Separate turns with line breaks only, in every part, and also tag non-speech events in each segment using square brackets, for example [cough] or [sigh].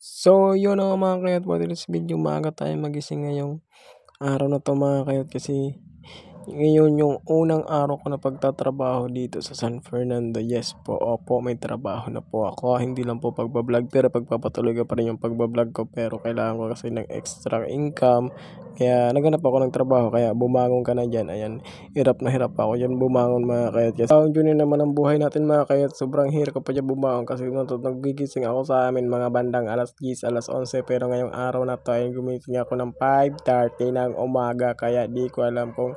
So, yun ang mga kayot po. Let's video. Maaga tayo magising ngayong araw na to mga kayot kasi ngayon yung unang araw ko na pagtatrabaho dito sa San Fernando. Yes po, opo, may trabaho na po ako. Hindi lang po pagbablog pero pagpapatuloy ko pa rin yung pagbablog ko. Pero kailangan ko kasi ng extra income. Kaya naganap ako ng trabaho. Kaya bumangon ka na dyan. Ayan, hirap na hirap ako dyan bumangon mga kayat. Kasi taong yun naman ang buhay natin mga kayat. Sobrang hirap ko pa dyan bumangon kasi nagigising ako sa amin mga bandang alas 10, alas 11. Pero ngayong araw na to ay gumising ako ng 5.30 ng umaga. Kaya di ko alam kung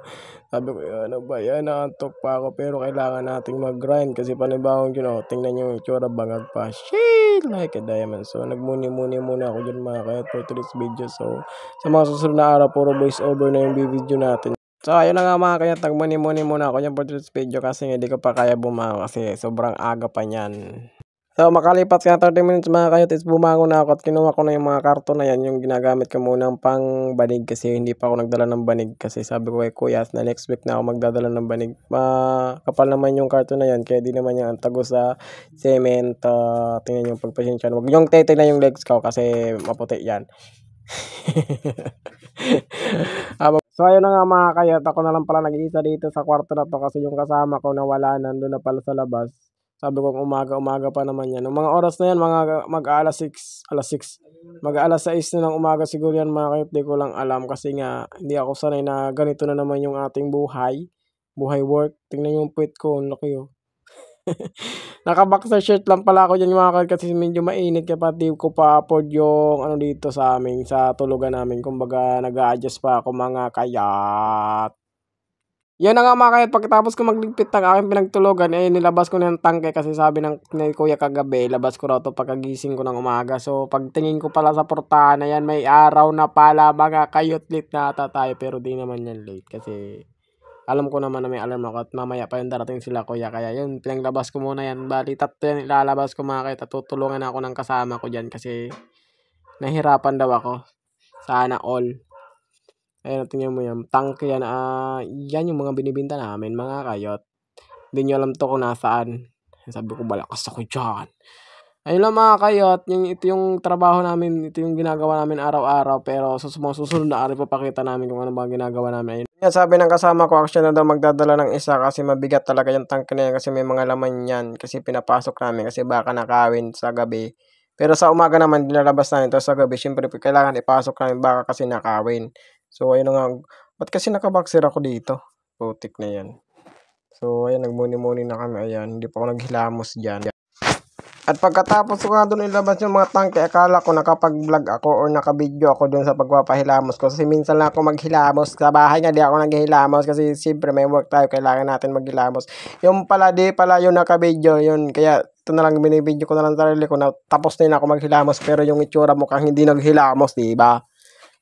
sabi ko, eh, ano ba yan, naantok pa ako pero kailangan nating mag-grind kasi panibawang yun, oh, tingnan nyo yung itsura, bangag pa, shit, like a diamond. So, nagmuni-muni muna ako dyan mga kaya for today's video. So, sa mga susunod na araw, puro voice over na yung video natin. So, ayun na nga mga kaya, tagmuni-muni muna ako yung for today's video kasi hindi ko pa kaya bumawa kasi sobrang aga pa niyan. So, makalipat ka 30 minutes mga kayot is bumango na ako at kinuha ko na yung mga karton na yan. Yung ginagamit ko muna pang banig kasi hindi pa ako nagdala ng banig. Kasi sabi ko kay kuya na next week na ako magdadala ng banig. Makapal naman yung karton na yan kaya di naman yung antago sa cement. Uh, tingnan yung pagpasensya. wag yung tete na yung legs ko kasi maputi yan. [laughs] So ayun na nga mga kayo ako na lang pala nag-iisa dito sa kwarto na to kasi yung kasama ko nawala nandun na pala sa labas. Sabi ko, umaga-umaga pa naman yan. Yung mga oras na yan, mga mag-alas 6, alas 6, mag-alas 6 na ng umaga siguro yan mga kayo. ko lang alam kasi nga hindi ako sanay na ganito na naman yung ating buhay. Buhay work. Tingnan yung puwit ko, ang laki oh. [laughs] Nakaboxer shirt lang pala ako dyan mga kayo kasi medyo mainit kaya pati ko pa afford yung ano dito sa amin, sa tulugan namin. Kumbaga nag-a-adjust pa ako mga kayat. Yun na nga mga kahit, pagkatapos ko magligpit ng aking pinagtulugan, eh nilabas ko na yung tangke kasi sabi ng ni kuya kagabi, labas ko raw to pagkagising ko ng umaga. So pagtingin ko pala sa portahan yan, may araw na pala mga kayotlit na ata tayo pero di naman yan late kasi alam ko naman na may alarm ako at mamaya pa yung darating sila kuya. Kaya yun, pinaglabas ko muna yan. Bali, tatlo yan ilalabas ko mga kahit at ako ng kasama ko dyan kasi nahirapan daw ako. Sana all. Ayan, tingnan mo yan. Tangke yan. Uh, yan yung mga binibinta namin, mga kayot. Hindi nyo alam to kung nasaan. Sabi ko, balakas ako dyan. Ayun lang mga kayot, yung, ito yung trabaho namin, ito yung ginagawa namin araw-araw, pero sa mga susunod na araw, papakita namin kung ano ba ginagawa namin. Ayun. Yan, sabi ng kasama ko, action na daw magdadala ng isa kasi mabigat talaga yung tank na yan kasi may mga laman yan, kasi pinapasok namin, kasi baka nakawin sa gabi. Pero sa umaga naman, dinalabas namin, tapos sa gabi, Siyempre, kailangan ipasok namin, baka kasi nakawin. So, ayun nga. Ba't kasi nakaboxer ako dito? Putik na yan. So, ayun, nagmuni-muni na kami. Ayan, hindi pa ako naghilamos dyan. At pagkatapos ko nga doon ilabas yung mga tangke, akala ko nakapag-vlog ako or nakabidyo ako doon sa pagpapahilamos ko. Kasi minsan lang ako maghilamos. Sa bahay nga di ako naghilamos kasi siyempre may work tayo, kailangan natin maghilamos. Yung pala di pala yung nakabidyo. yun. Kaya ito na lang binibidyo ko na lang sarili ko na tapos na ako maghilamos pero yung itsura mukhang hindi naghilamos, di ba?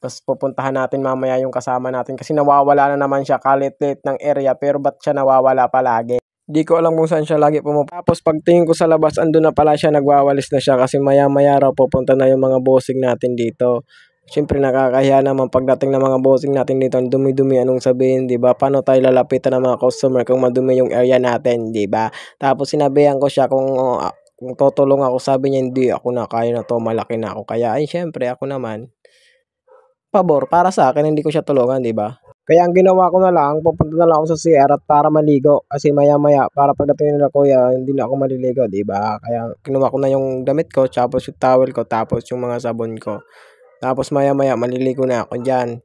Tapos pupuntahan natin mamaya yung kasama natin kasi nawawala na naman siya kalit-lit ng area pero ba't siya nawawala palagi? Di ko alam kung saan siya lagi pumupunta. Tapos pagtingin ko sa labas, andun na pala siya, nagwawalis na siya kasi maya-maya raw pupunta na yung mga bossing natin dito. Siyempre nakakahiya naman pagdating ng mga bossing natin dito, ang dumi-dumi anong sabihin, 'di ba? Paano tayo lalapitan ng mga customer kung madumi yung area natin, 'di ba? Tapos sinabihan ko siya kung uh, kung tutulong ako, sabi niya hindi ako na kaya na to, malaki na ako. Kaya ay syempre ako naman pabor para sa akin, hindi ko siya tulungan, di ba? Kaya ang ginawa ko na lang, pupunta na lang ako sa CR at para maligo. Kasi maya-maya, para pagdating nila kuya, hindi na ako maliligo, di ba? Kaya kinuha ko na yung damit ko, tapos yung towel ko, tapos yung mga sabon ko. Tapos maya-maya, maliligo na ako dyan.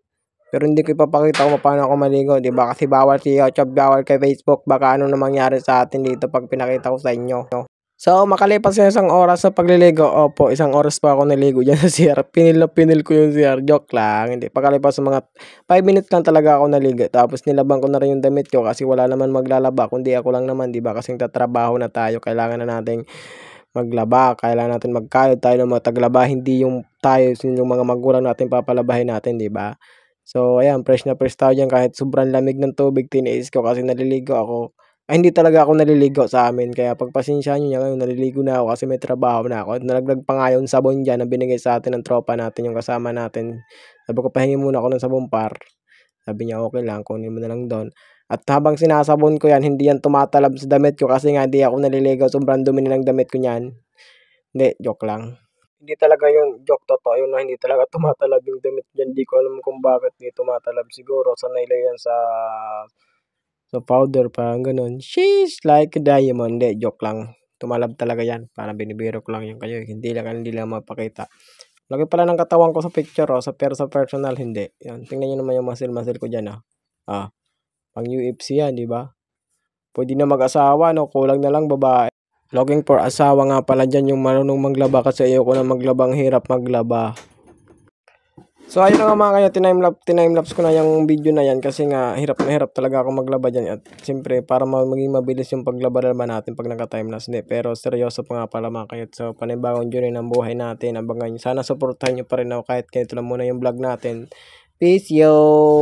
Pero hindi ko ipapakita kung paano ako maligo, di ba? Kasi bawal si YouTube, bawal kay Facebook. Baka ano na mangyari sa atin dito pag pinakita ko sa inyo. No? So, makalipas na isang oras sa pagliligo. Opo, isang oras pa ako naligo dyan sa CR. Pinil na pinil ko yung CR. Joke lang. Hindi. pagkalipas sa mga 5 minutes lang talaga ako naligo. Tapos nilabang ko na rin yung damit ko kasi wala naman maglalaba. Kundi ako lang naman, di ba? Kasi tatrabaho na tayo. Kailangan na nating maglaba. Kailangan natin magkayo tayo ng mataglaba. Hindi yung tayo, yung mga magulang natin papalabahin natin, di ba? So, ayan, fresh na fresh tayo dyan. Kahit sobrang lamig ng tubig, tiniis ko kasi naliligo ako ay ah, hindi talaga ako naliligo sa amin. Kaya pagpasensyahan nyo niya ngayon, naliligo na ako kasi may trabaho na ako. At nalaglag pa nga yung sabon dyan na binigay sa atin ng tropa natin, yung kasama natin. Sabi ko, pahingi muna ako ng sabon par. Sabi niya, okay lang, kunin mo na lang doon. At habang sinasabon ko yan, hindi yan tumatalab sa damit ko kasi nga hindi ako naliligo Sobrang dumi na ng damit ko niyan. Hindi, joke lang. Hindi talaga yung joke totoo yun na hindi talaga [laughs] tumatalab yung damit niyan. Hindi ko alam kung bakit hindi tumatalab. Siguro sanay lang yan sa So, powder pa, ganun. She's like a diamond. Hindi, joke lang. Tumalab talaga yan. Para binibiro ko lang yung kayo. Hindi lang, hindi lang mapakita. Lagi pala ng katawan ko sa picture, oh. Sa, pero sa personal, hindi. Yan. Tingnan nyo naman yung muscle-muscle ko dyan, ah. Ah. Pang UFC yan, di ba? Pwede na mag-asawa, no? Kulang na lang babae. Looking for asawa nga pala dyan yung marunong maglaba kasi ayoko na maglabang hirap maglaba. So ayun na nga mga kaya, tinime-lapse tinime -lapse ko na yung video na yan kasi nga hirap na hirap talaga ako maglaba dyan at siyempre para maging mabilis yung paglaba naman natin pag naka-timelapse din. Pero seryoso pa nga pala mga kaya. So panibagong journey ng buhay natin, abangan nyo. Sana supportahan nyo pa rin ako kahit ganito lang muna yung vlog natin. Peace yo!